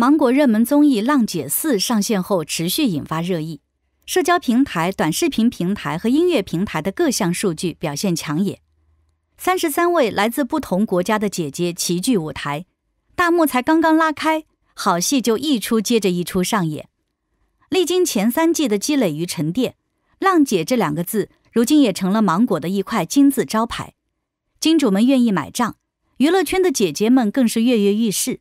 芒果热门综艺《浪姐四》上线后持续引发热议，社交平台、短视频平台和音乐平台的各项数据表现抢眼。三十三位来自不同国家的姐姐齐聚舞台，大幕才刚刚拉开，好戏就一出接着一出上演。历经前三季的积累与沉淀，《浪姐》这两个字如今也成了芒果的一块金字招牌，金主们愿意买账，娱乐圈的姐姐们更是跃跃欲试。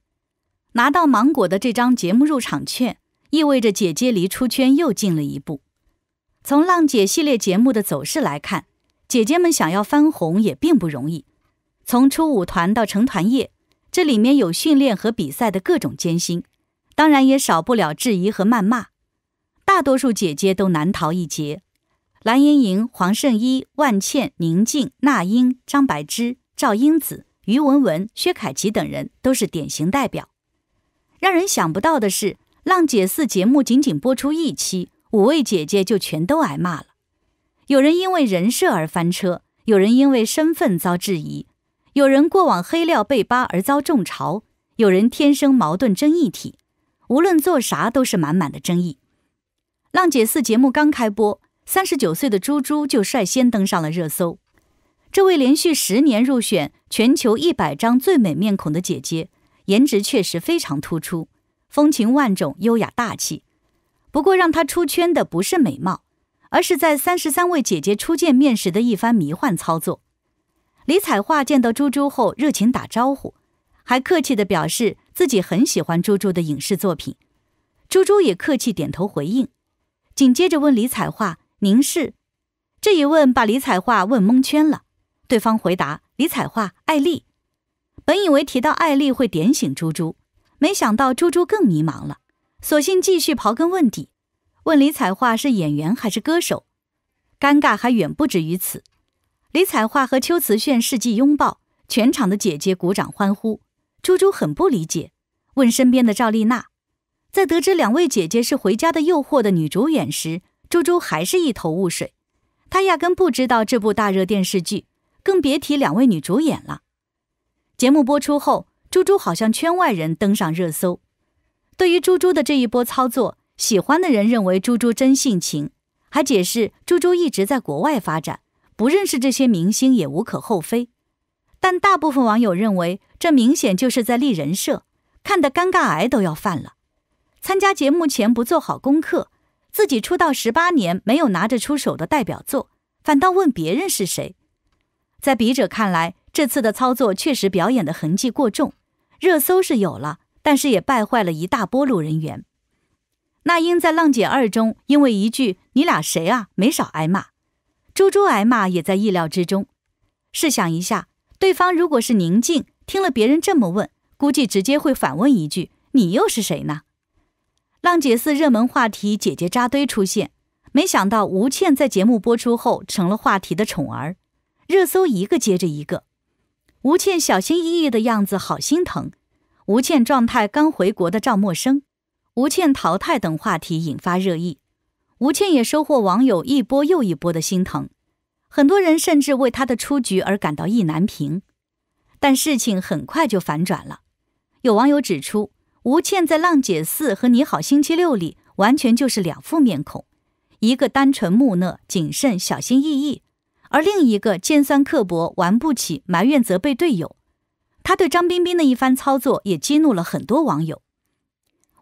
拿到芒果的这张节目入场券，意味着姐姐离出圈又近了一步。从浪姐系列节目的走势来看，姐姐们想要翻红也并不容易。从初舞团到成团夜，这里面有训练和比赛的各种艰辛，当然也少不了质疑和谩骂。大多数姐姐都难逃一劫。蓝盈莹、黄圣依、万茜、宁静、那英、张柏芝、赵英子、于文文、薛凯琪等人都是典型代表。让人想不到的是，《浪姐4》节目仅仅播出一期，五位姐姐就全都挨骂了。有人因为人设而翻车，有人因为身份遭质疑，有人过往黑料被扒而遭众嘲，有人天生矛盾争议体，无论做啥都是满满的争议。《浪姐4》节目刚开播，三十九岁的朱猪就率先登上了热搜。这位连续十年入选全球一百张最美面孔的姐姐。颜值确实非常突出，风情万种，优雅大气。不过让她出圈的不是美貌，而是在三十三位姐姐初见面时的一番迷幻操作。李彩桦见到猪猪后热情打招呼，还客气地表示自己很喜欢猪猪的影视作品。猪猪也客气点头回应，紧接着问李彩桦：“您是？”这一问把李彩桦问蒙圈了。对方回答：“李彩桦，艾丽。”本以为提到艾丽会点醒猪猪，没想到猪猪更迷茫了，索性继续刨根问底，问李彩桦是演员还是歌手。尴尬还远不止于此，李彩桦和秋瓷炫世纪拥抱，全场的姐姐鼓掌欢呼。猪猪很不理解，问身边的赵丽娜，在得知两位姐姐是《回家的诱惑》的女主演时，猪猪还是一头雾水。她压根不知道这部大热电视剧，更别提两位女主演了。节目播出后，猪猪好像圈外人登上热搜。对于猪猪的这一波操作，喜欢的人认为猪猪真性情，还解释猪猪一直在国外发展，不认识这些明星也无可厚非。但大部分网友认为，这明显就是在立人设，看得尴尬癌都要犯了。参加节目前不做好功课，自己出道十八年没有拿着出手的代表作，反倒问别人是谁。在笔者看来。这次的操作确实表演的痕迹过重，热搜是有了，但是也败坏了一大波路人缘。那英在《浪姐二》中因为一句“你俩谁啊”没少挨骂，猪猪挨骂也在意料之中。试想一下，对方如果是宁静，听了别人这么问，估计直接会反问一句“你又是谁呢？”《浪姐四》热门话题姐姐扎堆出现，没想到吴倩在节目播出后成了话题的宠儿，热搜一个接着一个。吴倩小心翼翼的样子好心疼，吴倩状态刚回国的赵默笙，吴倩淘汰等话题引发热议，吴倩也收获网友一波又一波的心疼，很多人甚至为她的出局而感到意难平，但事情很快就反转了，有网友指出，吴倩在《浪姐四》和《你好星期六》里完全就是两副面孔，一个单纯木讷、谨慎、小心翼翼。而另一个尖酸刻薄、玩不起、埋怨责备队友，他对张彬彬的一番操作也激怒了很多网友。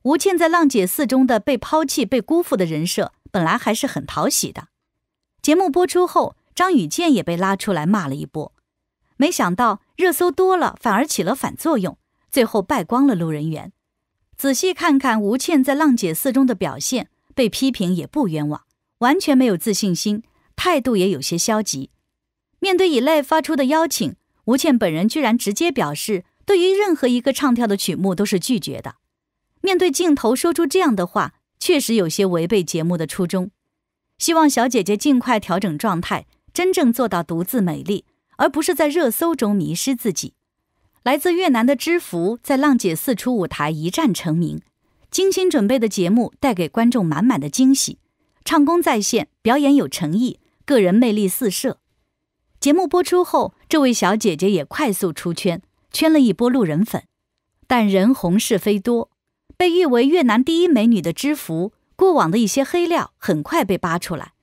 吴倩在《浪姐4》中的被抛弃、被辜负的人设本来还是很讨喜的。节目播出后，张雨剑也被拉出来骂了一波。没想到热搜多了，反而起了反作用，最后败光了路人缘。仔细看看吴倩在《浪姐4》中的表现，被批评也不冤枉，完全没有自信心。态度也有些消极。面对以类发出的邀请，吴倩本人居然直接表示，对于任何一个唱跳的曲目都是拒绝的。面对镜头说出这样的话，确实有些违背节目的初衷。希望小姐姐尽快调整状态，真正做到独自美丽，而不是在热搜中迷失自己。来自越南的知福在《浪姐四》出舞台一战成名，精心准备的节目带给观众满满的惊喜，唱功在线，表演有诚意。个人魅力四射，节目播出后，这位小姐姐也快速出圈，圈了一波路人粉。但人红是非多，被誉为越南第一美女的知福，过往的一些黑料很快被扒出来，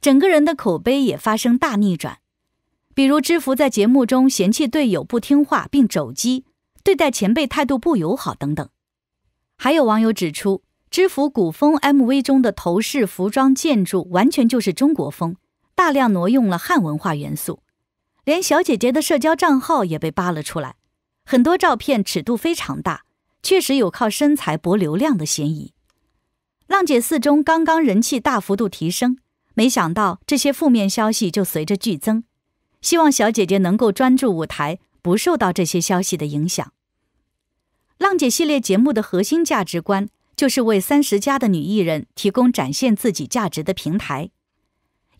整个人的口碑也发生大逆转。比如知福在节目中嫌弃队友不听话并肘击，对待前辈态度不友好等等。还有网友指出，知府古风 MV 中的头饰、服装、建筑完全就是中国风。大量挪用了汉文化元素，连小姐姐的社交账号也被扒了出来，很多照片尺度非常大，确实有靠身材博流量的嫌疑。浪姐四中刚刚人气大幅度提升，没想到这些负面消息就随着剧增。希望小姐姐能够专注舞台，不受到这些消息的影响。浪姐系列节目的核心价值观就是为三十加的女艺人提供展现自己价值的平台。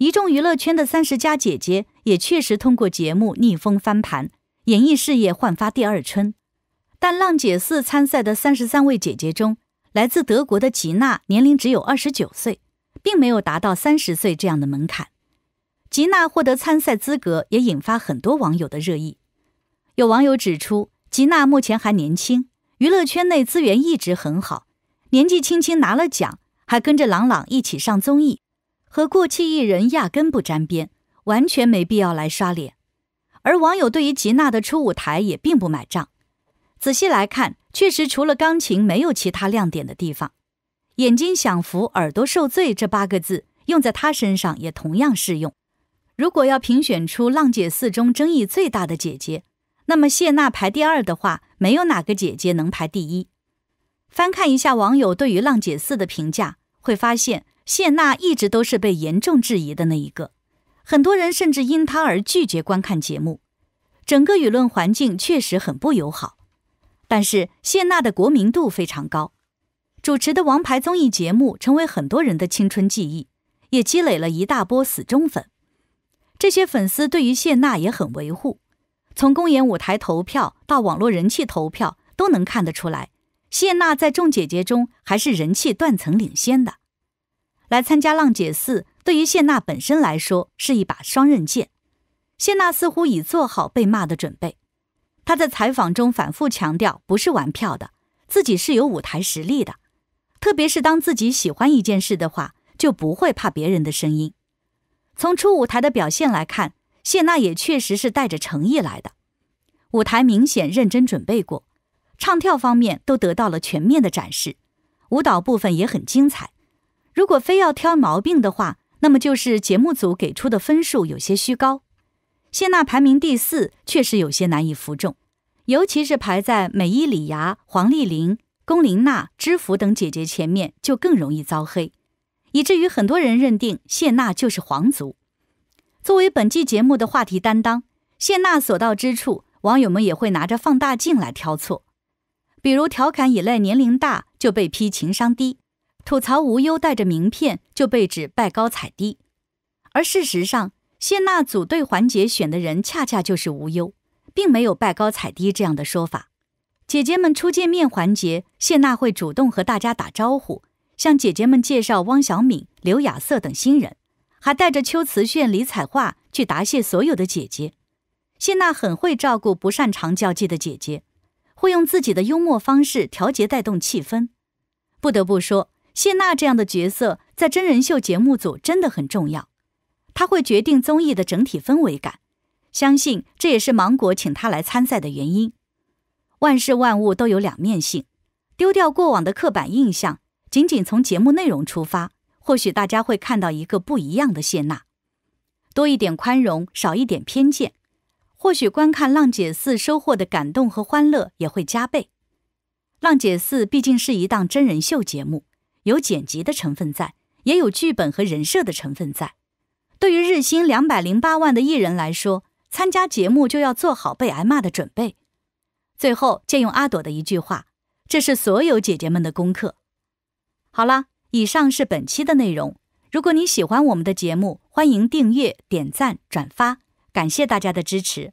一众娱乐圈的三十加姐姐也确实通过节目逆风翻盘，演艺事业焕发第二春。但浪姐四参赛的三十三位姐姐中，来自德国的吉娜年龄只有二十九岁，并没有达到三十岁这样的门槛。吉娜获得参赛资格也引发很多网友的热议。有网友指出，吉娜目前还年轻，娱乐圈内资源一直很好，年纪轻轻拿了奖，还跟着郎朗一起上综艺。和过气艺人压根不沾边，完全没必要来刷脸。而网友对于吉娜的初舞台也并不买账。仔细来看，确实除了钢琴没有其他亮点的地方。眼睛享福，耳朵受罪，这八个字用在她身上也同样适用。如果要评选出浪姐四中争议最大的姐姐，那么谢娜排第二的话，没有哪个姐姐能排第一。翻看一下网友对于浪姐四的评价，会发现。谢娜一直都是被严重质疑的那一个，很多人甚至因她而拒绝观看节目，整个舆论环境确实很不友好。但是谢娜的国民度非常高，主持的王牌综艺节目成为很多人的青春记忆，也积累了一大波死忠粉。这些粉丝对于谢娜也很维护，从公演舞台投票到网络人气投票都能看得出来，谢娜在众姐姐中还是人气断层领先的。来参加《浪姐四》，对于谢娜本身来说是一把双刃剑。谢娜似乎已做好被骂的准备。她在采访中反复强调，不是玩票的，自己是有舞台实力的。特别是当自己喜欢一件事的话，就不会怕别人的声音。从初舞台的表现来看，谢娜也确实是带着诚意来的。舞台明显认真准备过，唱跳方面都得到了全面的展示，舞蹈部分也很精彩。如果非要挑毛病的话，那么就是节目组给出的分数有些虚高。谢娜排名第四，确实有些难以服众，尤其是排在美依礼芽、黄丽玲、龚琳娜、知福等姐姐前面，就更容易遭黑，以至于很多人认定谢娜就是皇族。作为本季节目的话题担当，谢娜所到之处，网友们也会拿着放大镜来挑错，比如调侃以类年龄大就被批情商低。吐槽无忧带着名片就被指拜高踩低，而事实上，谢娜组队环节选的人恰恰就是无忧，并没有拜高踩低这样的说法。姐姐们初见面环节，谢娜会主动和大家打招呼，向姐姐们介绍汪小敏、刘雅瑟等新人，还带着邱慈炫、李彩桦去答谢所有的姐姐。谢娜很会照顾不擅长交际的姐姐，会用自己的幽默方式调节带动气氛。不得不说。谢娜这样的角色在真人秀节目组真的很重要，她会决定综艺的整体氛围感。相信这也是芒果请她来参赛的原因。万事万物都有两面性，丢掉过往的刻板印象，仅仅从节目内容出发，或许大家会看到一个不一样的谢娜，多一点宽容，少一点偏见。或许观看《浪姐四》收获的感动和欢乐也会加倍。《浪姐四》毕竟是一档真人秀节目。有剪辑的成分在，也有剧本和人设的成分在。对于日薪两百零八万的艺人来说，参加节目就要做好被挨骂的准备。最后借用阿朵的一句话：“这是所有姐姐们的功课。”好了，以上是本期的内容。如果你喜欢我们的节目，欢迎订阅、点赞、转发，感谢大家的支持。